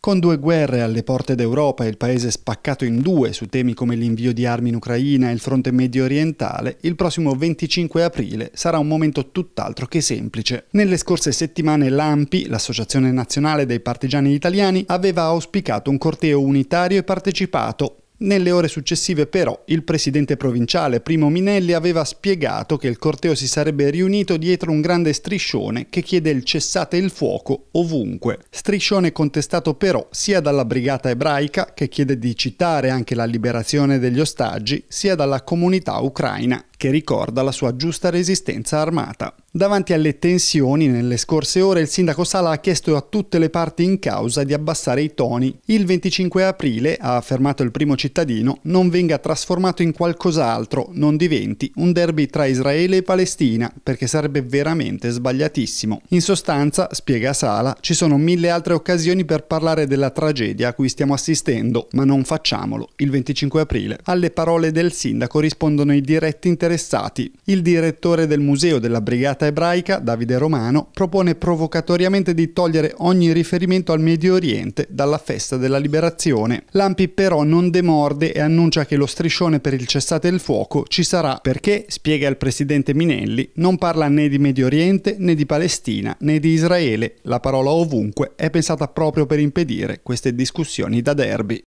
Con due guerre alle porte d'Europa e il paese spaccato in due su temi come l'invio di armi in Ucraina e il fronte medio orientale, il prossimo 25 aprile sarà un momento tutt'altro che semplice. Nelle scorse settimane l'AMPI, l'Associazione Nazionale dei Partigiani Italiani, aveva auspicato un corteo unitario e partecipato, nelle ore successive però il presidente provinciale Primo Minelli aveva spiegato che il corteo si sarebbe riunito dietro un grande striscione che chiede il cessate il fuoco ovunque. Striscione contestato però sia dalla brigata ebraica che chiede di citare anche la liberazione degli ostaggi, sia dalla comunità ucraina che ricorda la sua giusta resistenza armata. Davanti alle tensioni nelle scorse ore il sindaco Sala ha chiesto a tutte le parti in causa di abbassare i toni. Il 25 aprile, ha affermato il primo cittadino, non venga trasformato in qualcos'altro, non diventi un derby tra Israele e Palestina, perché sarebbe veramente sbagliatissimo. In sostanza, spiega Sala, ci sono mille altre occasioni per parlare della tragedia a cui stiamo assistendo, ma non facciamolo. Il 25 aprile alle parole del sindaco rispondono i diretti interventi interessati. Il direttore del Museo della Brigata Ebraica, Davide Romano, propone provocatoriamente di togliere ogni riferimento al Medio Oriente dalla festa della liberazione. Lampi però non demorde e annuncia che lo striscione per il cessate il fuoco ci sarà perché, spiega il presidente Minelli, non parla né di Medio Oriente né di Palestina né di Israele. La parola ovunque è pensata proprio per impedire queste discussioni da derby.